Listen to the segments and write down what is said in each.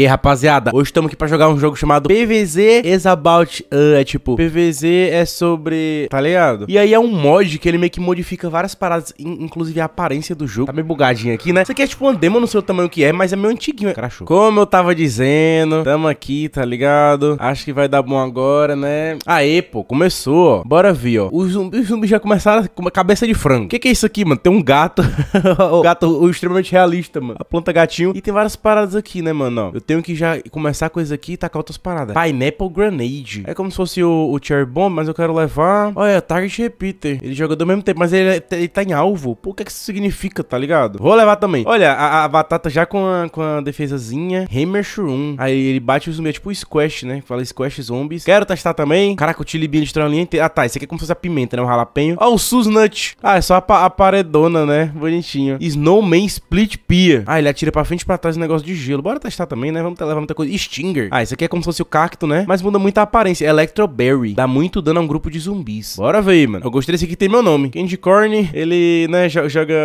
E aí, rapaziada, hoje estamos aqui pra jogar um jogo chamado PVZ is about uh, É tipo, PVZ é sobre... Tá ligado? E aí é um mod que ele meio que modifica várias paradas, in inclusive a aparência do jogo. Tá meio bugadinho aqui, né? Isso aqui é tipo um demo, não sei o tamanho que é, mas é meio antiguinho. Crachou. Como eu tava dizendo, tamo aqui, tá ligado? Acho que vai dar bom agora, né? Aê, pô, começou, ó. Bora ver, ó. Os zumbis, zumbi já começaram com a cabeça de frango. O que, que é isso aqui, mano? Tem um gato. o gato o extremamente realista, mano. A planta gatinho. E tem várias paradas aqui, né, mano? Ó, eu tenho que já começar com isso aqui e tacar outras paradas. Pineapple Grenade. É como se fosse o, o Cherry Bomb, mas eu quero levar... Olha, Target Repeater. Ele joga do mesmo tempo, mas ele, ele tá em alvo. Pô, o que é que isso significa, tá ligado? Vou levar também. Olha, a, a batata já com a, com a defesazinha. Hammer Shroom. Aí ele bate os zumbis, é tipo Squash, né? Fala Squash Zombies. Quero testar também. Caraca, o Chili Bean estranho Ah, tá. Isso aqui é como se fosse a pimenta, né? O jalapeno. Ó, oh, o Susnut. Ah, é só a, a paredona, né? Bonitinho. Snowman Split Pier. Ah, ele atira pra frente e pra trás um negócio de gelo. Bora testar também, né? Né? vamos levar muita coisa. Stinger. Ah, isso aqui é como se fosse o cacto, né? Mas muda muito a aparência. Electroberry. Dá muito dano a um grupo de zumbis. Bora ver, mano. Eu gostei desse aqui, tem meu nome. Candy Corn, ele, né, joga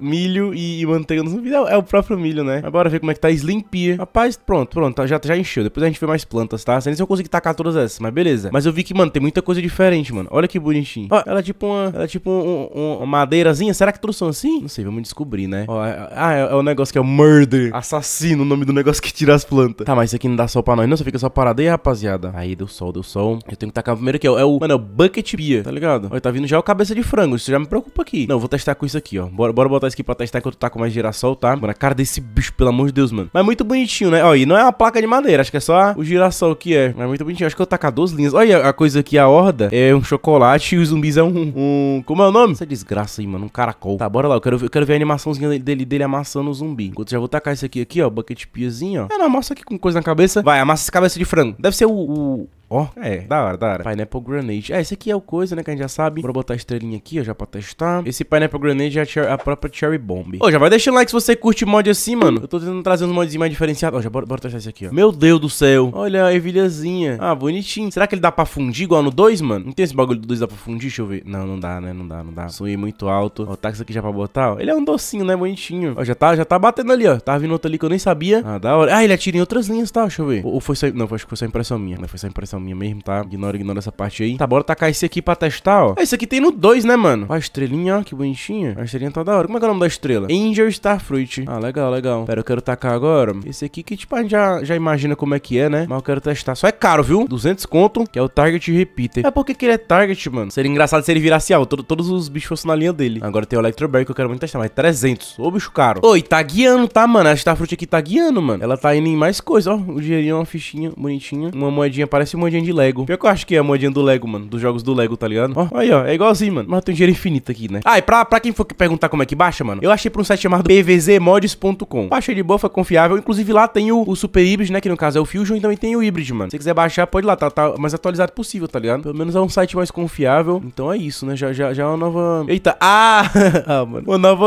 milho e, manteiga no zumbi. É, é, o próprio milho, né? bora ver como é que tá Slimpia. Rapaz, pronto, pronto. Tá, já, já encheu. Depois a gente vê mais plantas, tá? Sem se eu conseguir tacar todas essas, mas beleza. Mas eu vi que, mano, tem muita coisa diferente, mano. Olha que bonitinho. Ó, ela é tipo uma, ela é tipo um, um, uma madeirazinha. Será que todos são assim? Não sei, vamos descobrir, né? Ó, é, é, ah, é, é o negócio que é o murder. Assassino, o nome do negócio que tira as plantas. Tá, mas isso aqui não dá sol pra nós, não? você fica só parada aí, rapaziada. Aí, deu sol, deu sol. Eu tenho que tacar primeiro aqui, ó. É o, mano, é o Bucket Pia, tá ligado? Olha, tá vindo já o cabeça de frango. Isso já me preocupa aqui. Não, vou testar com isso aqui, ó. Bora, bora botar isso aqui pra testar enquanto tá com mais girassol, tá? Mano, a cara desse bicho, pelo amor de Deus, mano. Mas muito bonitinho, né? Ó, e não é uma placa de madeira, acho que é só o girassol que é. Mas muito bonitinho. Acho que eu vou tacar duas linhas. Olha a coisa aqui, a horda. É um chocolate e os zumbis é um, um. Como é o nome? Essa desgraça aí, mano. Um caracol. Tá, bora lá. Eu quero, eu quero ver a animaçãozinha dele, dele, amassando o zumbi. Enquanto já vou tacar esse aqui, aqui, ó. Bucket piazinho, ó. É, uma massa aqui com coisa na cabeça. Vai, amassa de cabeça de frango. Deve ser o, o Ó, é, da hora, da hora. Pineapple Grenade. É, esse aqui é o coisa, né, que a gente já sabe. Bora botar a estrelinha aqui, ó, já pra testar. Esse Pineapple Grenade é a, a própria Cherry Bomb. Ô, já vai deixando like se você curte mod assim, mano. Eu tô tentando trazer uns modzinhos mais diferenciados. Ó, já bora, bora testar esse aqui, ó. Meu Deus do céu. Olha a ervilhazinha. Ah, bonitinho. Será que ele dá pra fundir igual no 2, mano? Não tem esse bagulho do 2 dá pra fundir? Deixa eu ver. Não, não dá, né? Não dá, não dá. suí muito alto. Ó, tá isso aqui já pra botar, ó. Ele é um docinho, né? Bonitinho. Ó, já tá, já tá batendo ali, ó. Tava tá vindo outro ali que eu nem sabia. Ah, da hora. Ah, ele atira em outras linhas, tá? Deixa eu ver. Ou, ou foi só... Não, acho que foi só impressão minha. Não, foi só impressão minha mesmo, tá? Ignora, ignora essa parte aí. Tá, bora tacar esse aqui pra testar, ó. Ah, esse aqui tem no 2, né, mano? Ó, a estrelinha, ó, que bonitinha. A estrelinha tá da hora. Como é que é o nome da estrela? Angel Starfruit. Ah, legal, legal. Pera, eu quero tacar agora. Esse aqui que, tipo, a gente já, já imagina como é que é, né? Mas eu quero testar. Só é caro, viu? 200 conto, que é o Target Repeater. É porque que ele é Target, mano. Seria engraçado se ele virasse alto. Todo, todos os bichos fossem na linha dele. Agora tem o Electroberry que eu quero muito testar, mas 300. Ô, bicho caro. Oi, tá guiando, tá, mano? A Starfruit aqui tá guiando, mano. Ela tá indo em mais coisa, ó. O dinheirinho, uma fichinha bonitinha. Uma moedinha, parece uma de Lego. Pior que eu acho que é a modinha do Lego, mano. Dos jogos do Lego, tá ligado? Ó, aí, ó. É igualzinho, assim, mano. Mas tem dinheiro infinito aqui, né? Ah, e pra, pra quem for perguntar como é que baixa, mano, eu achei pra um site chamado pvzmods.com. Baixei de boa, foi confiável. Inclusive lá tem o, o Super Hybrid, né? Que no caso é o Fusion, e também tem o Hybrid, mano. Se quiser baixar, pode ir lá, tá, tá mais atualizado possível, tá ligado? Pelo menos é um site mais confiável. Então é isso, né? Já, já, já é uma nova. Eita! Ah! ah, mano. Uma nova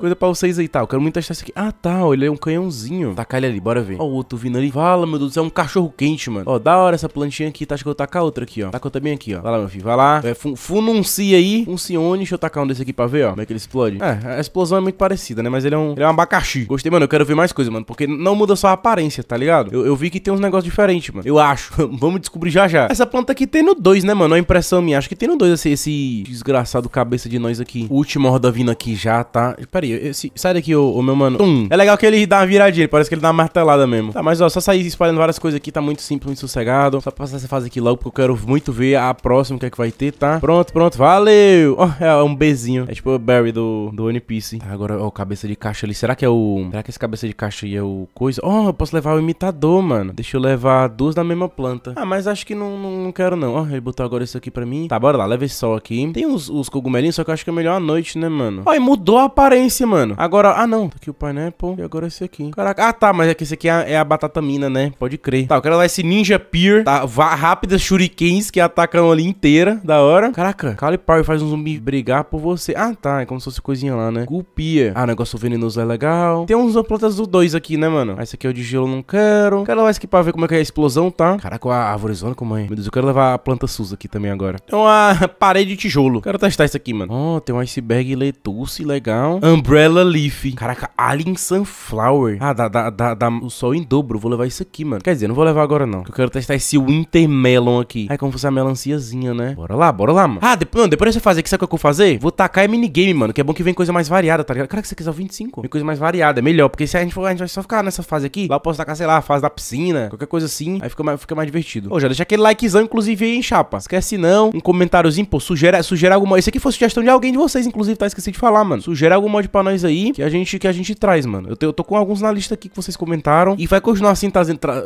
coisa pra vocês aí, tá? Eu quero muito testar isso aqui. Ah, tá. ele é um canhãozinho. Tacar tá, ele ali, bora ver. Ó, o outro vindo ali. Fala, meu Deus, é um cachorro quente, mano. Ó, da hora essa planta plantinha aqui, tá? Acho que eu vou tacar outra aqui, ó. com também aqui, ó. Vai lá, meu filho, vai lá. É, fun fununcia aí, funcione. Deixa eu tacar um desse aqui pra ver, ó. Como é que ele explode. É, a explosão é muito parecida, né? Mas ele é um, ele é um abacaxi. Gostei, mano. Eu quero ver mais coisa, mano. Porque não muda só a aparência, tá ligado? Eu, eu vi que tem uns negócios diferentes, mano. Eu acho. Vamos descobrir já já. Essa planta aqui tem no 2, né, mano? É impressão minha. Acho que tem no 2 esse, esse desgraçado cabeça de nós aqui. O último roda vindo aqui já, tá? Pera aí. Esse... Sai daqui, ô, ô meu mano. Tum. É legal que ele dá uma viradinha. Parece que ele dá uma martelada mesmo. Tá, mas ó, só sair espalhando várias coisas aqui. Tá muito simples, muito sossegado. Só passar essa fase aqui logo, porque eu quero muito ver a próxima que é que vai ter, tá? Pronto, pronto, valeu! Oh, é um Bzinho. É tipo o Barry do, do One Piece. Tá, agora, ó, oh, cabeça de caixa ali. Será que é o... Será que esse cabeça de caixa aí é o coisa? Ó, oh, eu posso levar o imitador, mano. Deixa eu levar duas da mesma planta. Ah, mas acho que não, não, quero não. Ó, ele botou agora isso aqui pra mim. Tá, bora lá, leva esse sol aqui. Tem uns, cogumelinhos, só que eu acho que é melhor à noite, né, mano? Ó, e mudou a aparência, mano. Agora, ah não, tá aqui o pineapple e agora esse aqui. Caraca, ah tá, mas é que esse aqui é a, é a né? Pode crer. Tá, eu quero levar esse ninja pier, tá? rápidas shurikens que atacam ali inteira, da hora. Caraca, Cali Power faz um zumbi brigar por você. Ah, tá, é como se fosse coisinha lá, né? Cupia. Ah, negócio venenoso é legal. Tem uns plantas do 2 aqui, né, mano? Ah, esse aqui é o de gelo, não quero. Quero levar esse aqui pra ver como é que é a explosão, tá? Caraca, a árvorezona, como mãe. É? Meu Deus, eu quero levar a planta SUS aqui também agora. Então uma parede de tijolo. Quero testar isso aqui, mano. Ó, oh, tem um iceberg letuce, legal. Umbrella Leaf. Caraca, Alien Sunflower. Ah, dá, dá, dá, dá o sol em dobro. Vou levar isso aqui, mano. Quer dizer, não vou levar agora, não. Eu quero testar esse Wind Intermelon aqui. Aí é como se fosse a melanciazinha, né? Bora lá, bora lá, mano. Ah, depois, mano, depois dessa fase aqui, sabe o que eu vou fazer? Vou tacar é minigame, mano, que é bom que vem coisa mais variada, tá ligado? Cara, que você quiser 25. Vem coisa mais variada, é melhor, porque se a gente, for, a gente vai só ficar nessa fase aqui, lá eu posso tacar, sei lá, a fase da piscina, qualquer coisa assim, aí fica mais, fica mais divertido. Ô, já deixa aquele likezão, inclusive, aí em chapa. Esquece não, um comentáriozinho, pô, sugere, sugere alguma... Isso aqui foi sugestão de alguém de vocês, inclusive, tá? Esqueci de falar, mano. Sugere algum mod pra nós aí, que a gente, que a gente traz, mano. Eu, te, eu tô com alguns na lista aqui que vocês comentaram, e vai continuar assim, tá,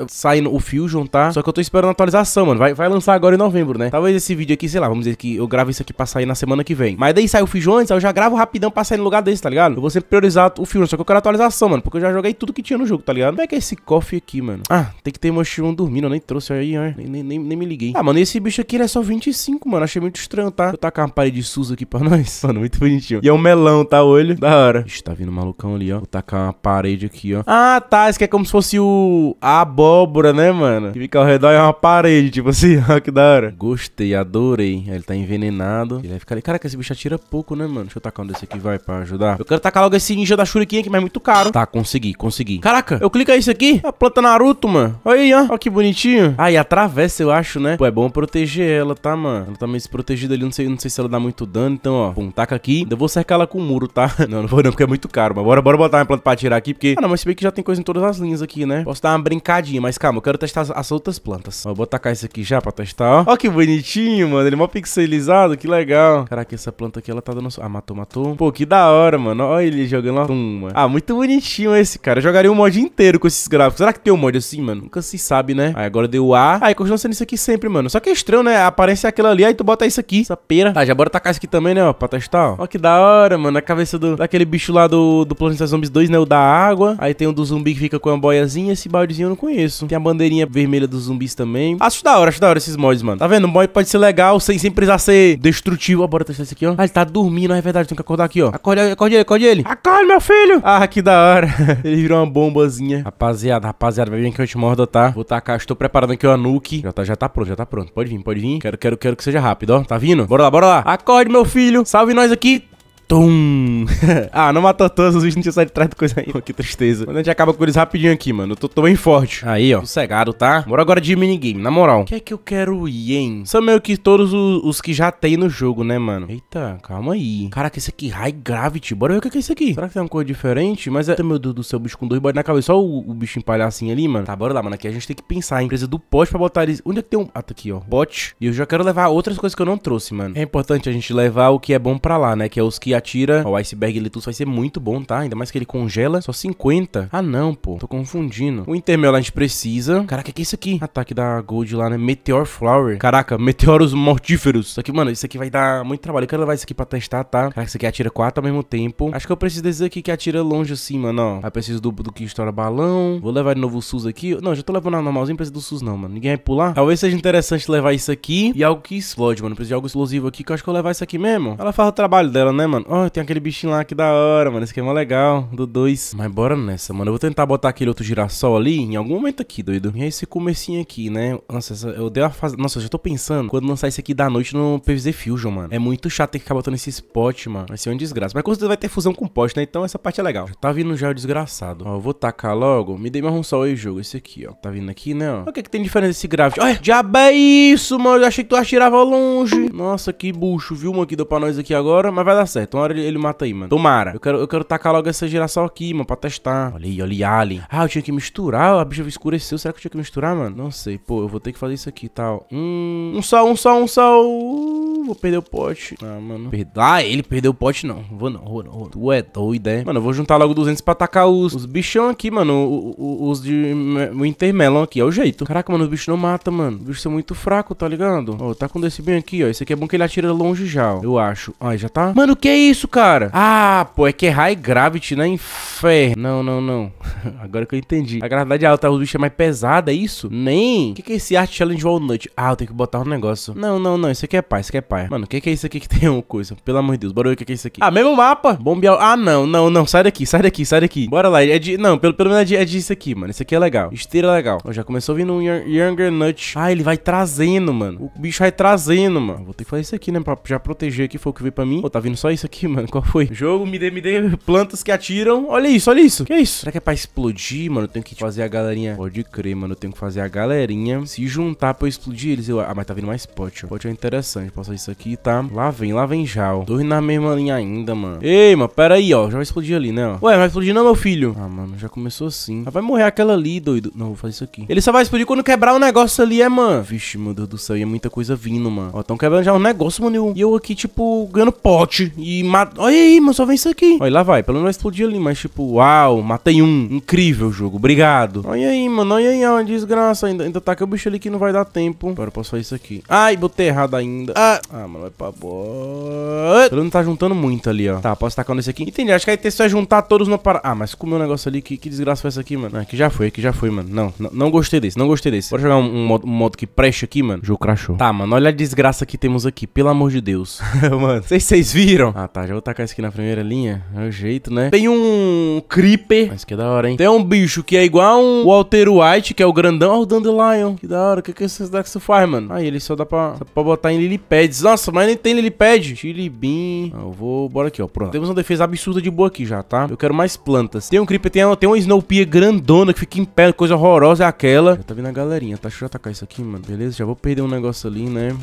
saindo o Fusion, tá? Só que eu tô esperando atualização, mano. Vai, vai lançar agora em novembro, né? Talvez esse vídeo aqui, sei lá, vamos dizer que eu gravo isso aqui pra sair na semana que vem. Mas daí sai o Fijão antes, aí eu já gravo rapidão pra sair no lugar desse, tá ligado? Eu vou sempre priorizar o filme só que eu quero atualização, mano, porque eu já joguei tudo que tinha no jogo, tá ligado? Como é que é esse cofre aqui, mano? Ah, tem que ter mochilão dormindo, eu nem trouxe aí, ó. Nem, nem, nem, me liguei. Ah, mano, esse bicho aqui, ele é só 25, mano. Achei muito estranho, tá? Vou eu tacar uma parede SUS aqui pra nós. Mano, muito bonitinho. E é um melão, tá? Olho. Da hora. Ixi, tá vindo um malucão ali, ó. Vou tacar uma parede aqui, ó. Ah, tá. Esse aqui é como se fosse o... A abóbora, né, mano? Que fica ao redor é uma parede, tipo assim, ó, que da hora. Gostei, adorei. ele tá envenenado. Ele vai ficar ali, caraca, esse bicho atira pouco, né, mano? Deixa eu tacar um desse aqui, vai, pra ajudar. Eu quero tacar logo esse ninja da Shuriken aqui, mas é muito caro. Tá, consegui, consegui. Caraca, eu clico isso aqui, a planta Naruto, mano. Olha aí, ó, ó que bonitinho. Ah, e atravessa, eu acho, né? Pô, é bom proteger ela, tá, mano? Ela tá meio desprotegida ali, não sei, não sei se ela dá muito dano, então, ó, pum, taca aqui. Eu vou cercar ela com o um muro, tá? Não, não vou não, porque é muito caro, mas bora, bora botar uma planta pra atirar aqui, porque... Ah, não, mas se bem que já tem coisa em todas as linhas aqui, né? Posso dar uma brincadinha, mas calma, eu quero testar as, as outras plantas. Ó, Vou tacar isso aqui já pra testar, ó. Ó que bonitinho, mano. Ele é mó pixelizado, que legal. Caraca, essa planta aqui, ela tá dando... Ah, matou, matou. Pô, que da hora, mano. Ó ele jogando lá tumba. Ah, muito bonitinho esse, cara. Eu jogaria um mod inteiro com esses gráficos. Será que tem um mod assim, mano? Nunca se sabe, né? Aí agora deu A. Aí continua sendo isso aqui sempre, mano. Só que é estranho, né? Aparece aquela ali, aí tu bota isso aqui. Essa pera. Tá, já bora tacar isso aqui também, né, ó. Pra testar, ó. Ó que da hora, mano. A cabeça do... daquele bicho lá do, do Planeta Zombies 2, né? O da água. Aí tem o do zumbi que fica com a boiazinha. Esse baldezinho eu não conheço. Tem a bandeirinha vermelha dos zumbis também também. Acho da hora, acho da hora esses mods, mano. Tá vendo? O mod pode ser legal sem, sem precisar ser destrutivo. Ó, bora testar esse aqui, ó. Ah, ele tá dormindo, é verdade. Tem que acordar aqui, ó. acorde acorde ele, acorde ele. Acorde, meu filho. Ah, que da hora. ele virou uma bombazinha. Rapaziada, rapaziada, vai vir que eu te mordo, tá? Vou tacar, estou preparando aqui o Anuki. Já tá, já tá pronto, já tá pronto. Pode vir, pode vir. Quero, quero, quero que seja rápido, ó. Tá vindo? Bora lá, bora lá. Acorde, meu filho. Salve nós aqui. Tum! ah, não matou todos, os bichos não tinha saído de trás de coisa aí, que tristeza. Mas a gente acaba com eles rapidinho aqui, mano. Eu tô, tô bem forte. Aí, ó. Sossegado, tá? Bora agora de minigame, na moral. O que é que eu quero ir, hein? São meio que todos os, os, que já tem no jogo, né, mano? Eita, calma aí. Caraca, esse aqui, High Gravity. Bora ver o que é isso aqui. Será que tem uma coisa diferente? Mas é... Eita, meu Deus do céu, o bicho com dois bodes na cabeça. Só o, o bicho empalhar assim ali, mano. Tá, bora lá, mano. Aqui a gente tem que pensar. em empresa do pote pra botar eles. Onde é que tem um... Ah, tá aqui, ó. Bote. E eu já quero levar outras coisas que eu não trouxe, mano. É importante a gente levar o que é bom pra lá, né? Que é os que atira, o iceberg tudo vai ser muito bom, tá? Ainda mais que ele congela só 50. Ah, não, pô. Tô confundindo. O Intermel a gente precisa. Caraca, que é isso aqui? Ataque da Gold lá, né? Meteor Flower. Caraca, meteoros mortíferos. Isso aqui, mano, isso aqui vai dar muito trabalho. Eu quero levar isso aqui pra testar, tá? Caraca, isso aqui atira quatro ao mesmo tempo. Acho que eu preciso desse aqui que atira longe assim, mano, ó. Aí preciso do, do que estoura balão. Vou levar de novo o SUS aqui. Não, já tô levando a normalzinha, preciso do SUS não, mano. Ninguém vai pular. Talvez seja interessante levar isso aqui e algo que explode, mano. Preciso de algo explosivo aqui, que eu acho que eu vou levar isso aqui mesmo. Ela faz o trabalho dela, né, mano? ó, oh, ah, tem aquele bichinho lá que da hora, mano. Esse aqui é mó legal, do 2. Mas bora nessa, mano. Eu vou tentar botar aquele outro girassol ali em algum momento aqui, doido. E aí é esse comecinho aqui, né? Nossa, essa, eu dei a fase... Nossa, eu já tô pensando quando lançar esse aqui da noite no PVZ Fusion, mano. É muito chato ter que acabar botando esse spot, mano. Vai ser uma desgraça. Mas com certeza vai ter fusão com poste, né? Então essa parte é legal. Já tá vindo já o desgraçado. Ó, eu vou tacar logo. Me dei mais um sol aí, jogo. Esse aqui, ó. Tá vindo aqui, né, ó. O que é que tem diferença desse gráfico? Olha, diabo é isso, mano. Eu achei que tu atirava longe. Nossa, que bucho, viu, mano? Que deu pra nós aqui agora. Mas vai dar certo uma então, hora ele, ele mata aí, mano. Tomara. Eu quero, eu quero tacar logo essa geração aqui, mano, pra testar. Olha aí, olha aí, alien. Ah, eu tinha que misturar. A bicha escureceu. Será que eu tinha que misturar, mano? Não sei. Pô, eu vou ter que fazer isso aqui e tal. Hum, um só, um só, um só. Uh, vou perder o pote. Ah, mano. Perde... Ah, ele perdeu o pote, não. Vou não, vou não, vou Tu é doido, é? Mano, eu vou juntar logo 200 pra tacar os, os bichão aqui, mano. Os, os de... O intermelon aqui. É o jeito. Caraca, mano, os bichos não matam, mano. Os bichos são muito fracos, tá ligado? Ó, tá com desse bem aqui, ó. Esse aqui é bom que ele atira longe já, ó. Eu acho. Ai, já tá? Mano, que é isso, cara? Ah, pô, é que é High Gravity, né? Inferno. Não, não, não. Agora que eu entendi. A gravidade é alta, o bicho é mais pesada, é isso? Nem. O que, que é esse Art Challenge Walnut? Ah, eu tenho que botar um negócio. Não, não, não. Isso aqui é pai, isso aqui é pai. Mano, o que, que é isso aqui que tem uma coisa? Pelo amor de Deus, bora ver o que, que é isso aqui. Ah, mesmo mapa. Bombear. Ah, não, não, não. Sai daqui, sai daqui, sai daqui. Bora lá. É de. Não, pelo, pelo menos é, de, é disso aqui, mano. Isso aqui é legal. Esteira legal. Ó, já começou vindo um Younger Nut. Ah, ele vai trazendo, mano. O bicho vai trazendo, mano. Vou ter que fazer isso aqui, né? Pra já proteger aqui. Foi o que veio pra mim. Pô, tá vindo só isso aqui, mano. Qual foi? Jogo, me dê, me dê plantas que atiram. Olha isso, olha isso. Que é isso? Será que é pra explodir, mano, eu tenho que tipo, fazer a galerinha. Pode crer, mano, eu tenho que fazer a galerinha se juntar pra eu explodir eles. Eu... Ah, mas tá vindo mais pote, ó. Pote é interessante. Posso fazer isso aqui, tá? Lá vem, lá vem já, ó. Dois na mesma linha ainda, mano. Ei, mano, pera aí, ó. Já vai explodir ali, né, ó. Ué, vai explodir não, meu filho. Ah, mano, já começou assim. Já ah, vai morrer aquela ali, doido. Não, vou fazer isso aqui. Ele só vai explodir quando quebrar o um negócio ali, é, mano. Vixe, meu Deus do céu. E é muita coisa vindo, mano. Ó, tão quebrando já um negócio, mano. E eu, eu aqui, tipo, ganhando pote. E mata... Olha aí, mano, só vem isso aqui. Olha, lá vai. Pelo menos vai explodir ali, mas tipo, uau, matei um Incrível o jogo, obrigado. Olha aí, mano, olha aí, é uma desgraça. Ainda, ainda taca tá o bicho ali que não vai dar tempo. Agora posso fazer isso aqui. Ai, botei errado ainda. Ah, ah mano, vai pra boa. Ele não tá juntando muito ali, ó. Tá, posso tacar nesse aqui. Entendi, acho que aí texto é juntar todos no para. Ah, mas com o meu negócio ali, que, que desgraça foi essa aqui, mano? Aqui é, já foi, aqui já foi, mano. Não, não, gostei desse, não gostei desse. Bora jogar um, um, modo, um modo que preste aqui, mano. O jogo crashou. Tá, mano, olha a desgraça que temos aqui, pelo amor de Deus. mano, vocês, vocês viram? Ah, tá, já vou tacar isso aqui na primeira linha. É o jeito, né? Tem um Creeper. Mas que é da hora hein? Tem um bicho que é igual um Walter White, que é o grandão. Olha o Dandelion. Que da hora. O que, que esses decks você faz, mano? Aí ele só dá pra, só pra botar em Lilipads. Nossa, mas nem tem Lilipad. Chilibim. Ah, eu vou... Bora aqui, ó. Pronto. Temos uma defesa absurda de boa aqui já, tá? Eu quero mais plantas. Tem um Creeper, tem, tem uma Snowpea grandona que fica em pé. Coisa horrorosa é aquela. Já tá vindo a galerinha, tá? Deixa eu atacar isso aqui, mano. Beleza? Já vou perder um negócio ali, né?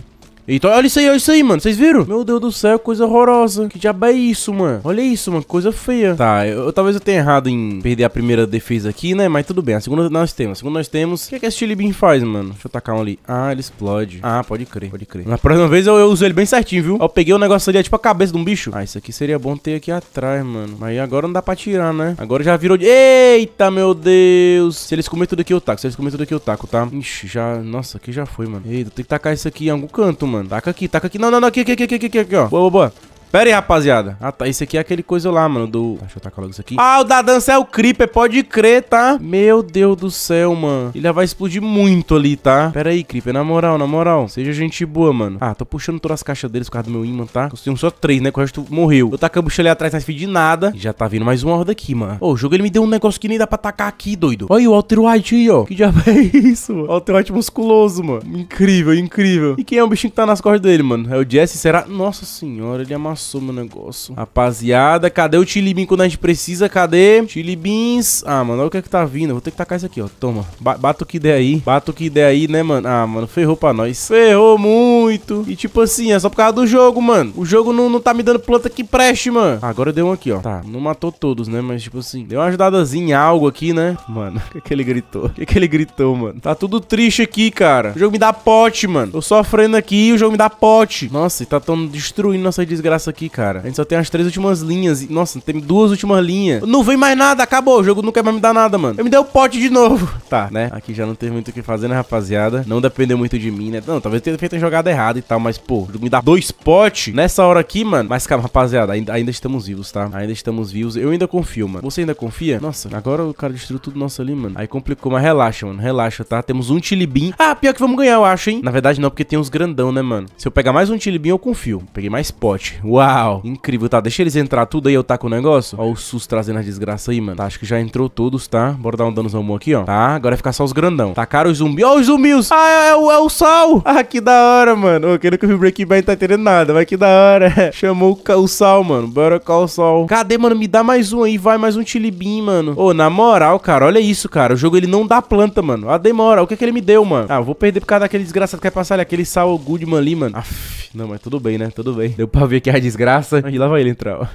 Eita, então, olha isso aí, olha isso aí, mano. Vocês viram? Meu Deus do céu, coisa horrorosa. Que diabo é isso, mano? Olha isso, mano. Coisa feia. Tá, eu, eu talvez eu tenha errado em perder a primeira defesa aqui, né? Mas tudo bem. A segunda nós temos. A segunda nós temos. O que é que esse Chili Bean faz, mano? Deixa eu tacar um ali. Ah, ele explode. Ah, pode crer, pode crer. Na próxima vez eu, eu uso ele bem certinho, viu? Eu peguei o um negócio ali, é tipo a cabeça de um bicho. Ah, isso aqui seria bom ter aqui atrás, mano. Mas agora não dá pra tirar, né? Agora já virou de... Eita, meu Deus. Se eles comer tudo aqui, eu taco. Se eles comer tudo aqui, eu taco, tá? Ixi, já... Nossa, aqui já foi, mano. Eita, tem que tacar isso aqui em algum canto, mano mano. Taca aqui, taca aqui. Não, não, não. Aqui, aqui, aqui, aqui, aqui, aqui, ó. Boa, boa, boa. Pera aí, rapaziada. Ah, tá. Esse aqui é aquele coisa lá, mano, do... Deixa eu tacar logo isso aqui. Ah, o da dança é o Creeper, pode crer, tá? Meu Deus do céu, mano. Ele vai explodir muito ali, tá? Pera aí, Creeper, na moral, na moral. Seja gente boa, mano. Ah, tô puxando todas as caixas deles por causa do meu imã, tá? Eu só três, né? Que o resto morreu. Eu tacando a bucha ali atrás, tá não fiz de nada. E já tá vindo mais uma horda aqui, mano. Ô, o jogo ele me deu um negócio que nem dá pra tacar aqui, doido. Olha aí o Alter White aí, ó. Que diabo é isso, mano? Alter White musculoso, mano. Incrível, incrível. E quem é o bichinho que tá nas costas dele, mano? É o Jesse, será? Nossa senhora, ele amassou. É nossa, meu negócio. Rapaziada, cadê o Tilibim quando a gente precisa? Cadê? Tilibins. Ah, mano, olha o que é que tá vindo. Vou ter que tacar isso aqui, ó. Toma. Ba bata o que der aí. Bata o que der aí, né, mano? Ah, mano, ferrou pra nós. Ferrou muito. E tipo assim, é só por causa do jogo, mano. O jogo não, não tá me dando planta que preste, mano. Ah, agora deu um aqui, ó. Tá, não matou todos, né? Mas tipo assim, deu uma ajudadazinha em algo aqui, né? Mano, o que é que ele gritou? O que é que ele gritou, mano? Tá tudo triste aqui, cara. O jogo me dá pote, mano. Tô sofrendo aqui e o jogo me dá pote. Nossa, e tá tão destruindo nossa desgraça aqui aqui, cara. A gente só tem as três últimas linhas. Nossa, tem duas últimas linhas. Não vem mais nada, acabou. O jogo não quer mais me dar nada, mano. Eu me dei o pote de novo. Tá, né? Aqui já não tem muito o que fazer, né, rapaziada? Não dependeu muito de mim, né? Não, talvez tenha feito a jogada errada e tal, mas, pô, me dá dois potes nessa hora aqui, mano. Mas, calma, rapaziada, ainda, ainda estamos vivos, tá? Ainda estamos vivos. Eu ainda confio, mano. Você ainda confia? Nossa, agora o cara destruiu tudo nosso ali, mano. Aí complicou, mas relaxa, mano. Relaxa, tá? Temos um tilibim. Ah, pior que vamos ganhar, eu acho, hein? Na verdade, não, porque tem uns grandão, né, mano? Se eu pegar mais um tilibim, eu confio. Peguei mais pote. Uau, incrível, tá? Deixa eles entrar tudo aí, eu com o negócio. Ó o SUS trazendo a desgraça aí, mano. Tá, acho que já entrou todos, tá? Bora dar um dano zumbi aqui, ó. Tá, agora vai ficar só os grandão. Tacaram os zumbi. Ó os zumbis! Ah, é, é, o, é o sal! Ah, que da hora, mano. Ô, querendo que eu vi Breaking Bad tá entendendo nada, mas que da hora. Chamou o, o sal, mano. Bora com o sal. Cadê, mano? Me dá mais um aí, vai. Mais um tilibim, mano. Ô, na moral, cara, olha isso, cara. O jogo, ele não dá planta, mano. A demora. O que é que ele me deu, mano? Ah, eu vou perder por causa daquele desgraçado que vai passar ali. Aquele sal Goodman ali, mano. Aff. Não, mas tudo bem, né? Tudo bem. Deu pra ver que é a desgraça. E lá vai ele entrar, ó.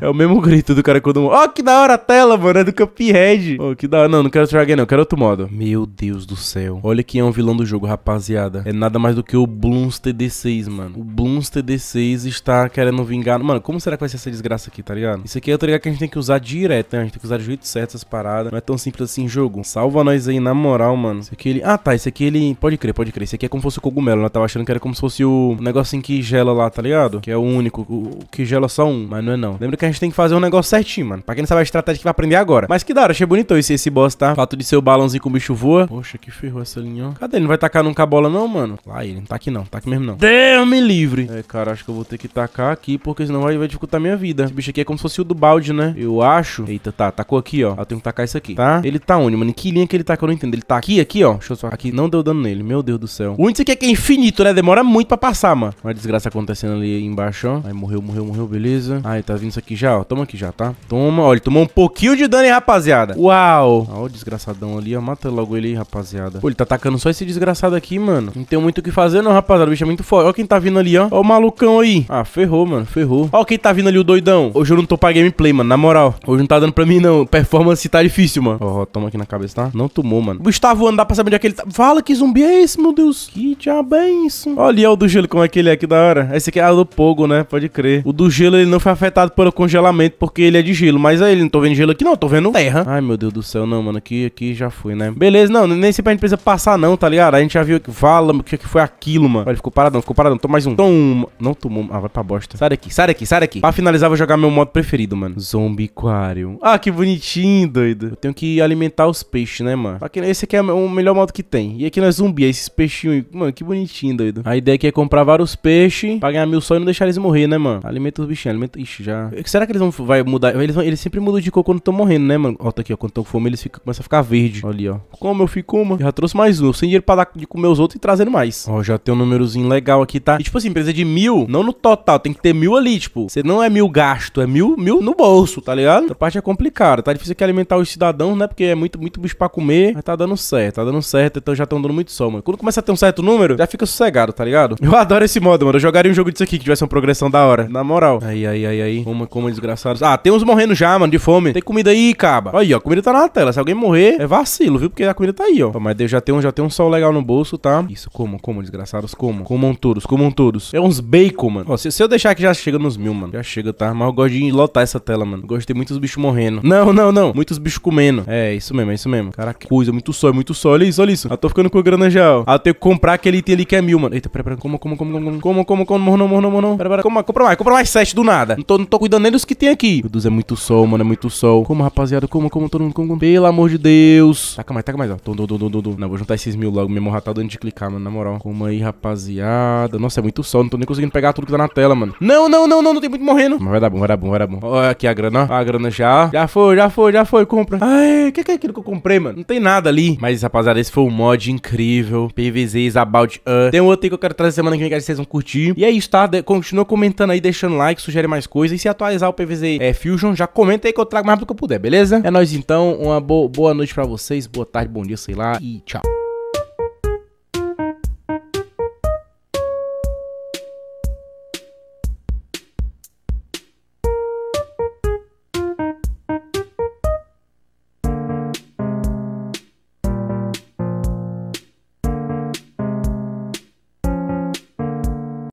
é o mesmo grito do cara quando... Ó, oh, que da hora a tela, mano. É do Cuphead. Ó, oh, que da hora. Não, não quero Dragon, não. Quero outro modo. Meu Deus do céu. Olha quem é o vilão do jogo, rapaziada. É nada mais do que o Blooms TD6, mano. O Blooms TD6 está querendo vingar... Mano, como será que vai ser essa desgraça aqui, tá ligado? Isso aqui é outro tá lugar que a gente tem que usar direto, né? A gente tem que usar de jeito certo essas paradas. Não é tão simples assim, jogo. Salva nós aí, na moral, mano. Isso aqui ele... Ah, tá. Isso aqui ele... Pode crer, pode crer. Isso aqui é como se fosse o cogumelo, né? Eu tava achando que era como se fosse o negocinho que gela lá, tá ligado? Que é o único, o, o que gela só um, mas não é não. Lembra que a gente tem que fazer um negócio certinho, mano. Pra quem não sabe a estratégia que vai aprender agora. Mas que da hora, achei bonito esse, esse boss, tá? O fato de ser o balãozinho com o bicho voa. Poxa, que ferrou essa linha, ó. Cadê? Ele não vai tacar nunca a bola não, mano? Lá ele, não tá aqui não, tá aqui mesmo não. Deus me livre! É, cara, acho que eu vou ter que tacar aqui, porque senão vai, vai dificultar minha vida. Esse bicho aqui é como se fosse o do balde, né? Eu acho... Eita, tá, tacou aqui, ó. Eu tenho que tacar isso aqui, tá? Ele tá onde, mano? que linha que ele tá que eu não entendo? Ele tá aqui, aqui, ó. Deixa eu só... Aqui, não deu dano nele, meu Deus do céu. O índice aqui é que é infinito, né? Demora muito pra passar, mano desgraça acontecendo ali embaixo, ó. Aí morreu, morreu, morreu, beleza. Aí tá vindo isso aqui já, ó. Toma aqui já, tá? Toma, ó. Ele tomou um pouquinho de dano, hein, rapaziada. Uau! Ó, o desgraçadão ali, ó. Mata logo ele aí, rapaziada. Pô, ele tá atacando só esse desgraçado aqui, mano. Não tem muito o que fazer, não, rapaziada. O bicho é muito forte. Ó quem tá vindo ali, ó. Ó o malucão aí. Ah, ferrou, mano. Ferrou. Ó quem tá vindo ali, o doidão. Hoje eu não tô pra gameplay, mano. Na moral. Hoje não tá dando pra mim, não. Performance tá difícil, mano. Ó, ó toma aqui na cabeça, tá? Não tomou, mano. O bicho tá voando, dá pra saber onde é que ele tá. Fala, que zumbi é esse, meu Deus? Que diabo é isso? Olha ali, ó, o do gelo, como é que ele é que da hora. Esse aqui é a do Pogo, né? Pode crer. O do gelo, ele não foi afetado pelo congelamento, porque ele é de gelo. Mas aí, ele não tô vendo gelo aqui, não. Tô vendo terra. Ai, meu Deus do céu. Não, mano. Aqui, aqui já fui, né? Beleza, não. Nem sempre a gente precisa passar, não, tá ligado? A gente já viu que vala, o é que foi aquilo, mano. Olha, ficou paradão, ficou paradão. Toma mais um. Toma. Não tomou. Ah, vai pra bosta. Sai daqui, sai daqui, sai daqui. Pra finalizar, vou jogar meu modo preferido, mano. Zombiquário. Ah, que bonitinho, doido. Eu tenho que alimentar os peixes, né, mano? Aqui, esse aqui é o melhor modo que tem. E aqui não é zumbi, é esses peixinhos. Mano, que bonitinho, doido. A ideia aqui é comprar vários peixes peixe pra ganhar mil só e não deixar eles morrer, né, mano? Alimenta os bichinhos, alimenta. Ixi, já. Será que eles vão vai mudar? Eles, vão... eles sempre mudam de cor quando estão morrendo, né, mano? Ó, tá aqui, ó. Quando estão com fome, eles começam a ficar verde. Olha ali, ó. Como eu fico uma. Já trouxe mais um. Sem dinheiro pra dar de comer os outros e trazendo mais. Ó, já tem um númerozinho legal aqui, tá? E tipo assim, precisa de mil. Não no total, tem que ter mil ali, tipo. Você não é mil gasto, é mil, mil no bolso, tá ligado? Essa parte é complicada. Tá difícil aqui alimentar os cidadãos, né? Porque é muito, muito bicho pra comer. Mas tá dando certo, tá dando certo. Então já estão dando muito sol, mano. Quando começa a ter um certo número, já fica sossegado, tá ligado? Eu adoro esse modo foda, mano. Eu jogaria um jogo disso aqui que tivesse uma progressão da hora. Na moral. Aí, aí, aí, aí. Como, como desgraçados. Ah, tem uns morrendo já, mano, de fome. Tem comida aí, caba. Aí, ó, a comida tá na tela. Se alguém morrer, é vacilo, viu? Porque a comida tá aí, ó. Mas eu já tem um, já tem um sol legal no bolso, tá? Isso, como, como, desgraçados, como. Comam todos, comam todos. É uns bacon, mano. Ó, se, se eu deixar aqui já chega nos mil, mano. Já chega, tá? Mas eu gosto de lotar essa tela, mano. gosto de ter muitos bichos morrendo. Não, não, não. Muitos bichos comendo. É, isso mesmo, é isso mesmo. Caraca, coisa, muito sol, é muito sol. Olha isso, olha isso. Eu ah, tô ficando com grana já, ó. Ah, eu tenho que comprar aquele item ali que é mil, mano. Eita, pera, pera. Como, como, como, como, como. Como, como, como, morro não, morro não, morro não. Pera, pera, como, compra mais, compra mais sete do nada. Não tô, não tô cuidando nem dos que tem aqui. Meu Deus, é muito sol, mano, é muito sol. Como, rapaziada, como, como, todo mundo, como, como. Pelo amor de Deus. Taca mais, taca mais, ó. tô tô tô tô tô Não, vou juntar esses mil logo, mesmo tá antes de clicar, mano, na moral. Como aí, rapaziada. Nossa, é muito sol, não tô nem conseguindo pegar tudo que tá na tela, mano. Não, não, não, não, não tem muito morrendo. Mas vai dar bom, vai dar bom, vai dar bom. Olha aqui a grana, ó. A grana já. Já foi, já foi, já foi, compra. Ai, o que, é que é aquilo que eu comprei, mano? Não tem nada ali. Mas, rapaziada, esse foi um mod incrível. PVZ about us. Tem um outro aí que eu quero trazer semana que vem, que vocês vão curtir. E é isso, tá? De continua comentando aí, deixando like, sugere mais coisas. E se atualizar o PVZ é, Fusion, já comenta aí que eu trago mais do que eu puder, beleza? É nóis então, uma bo boa noite para vocês, boa tarde, bom dia, sei lá, e tchau.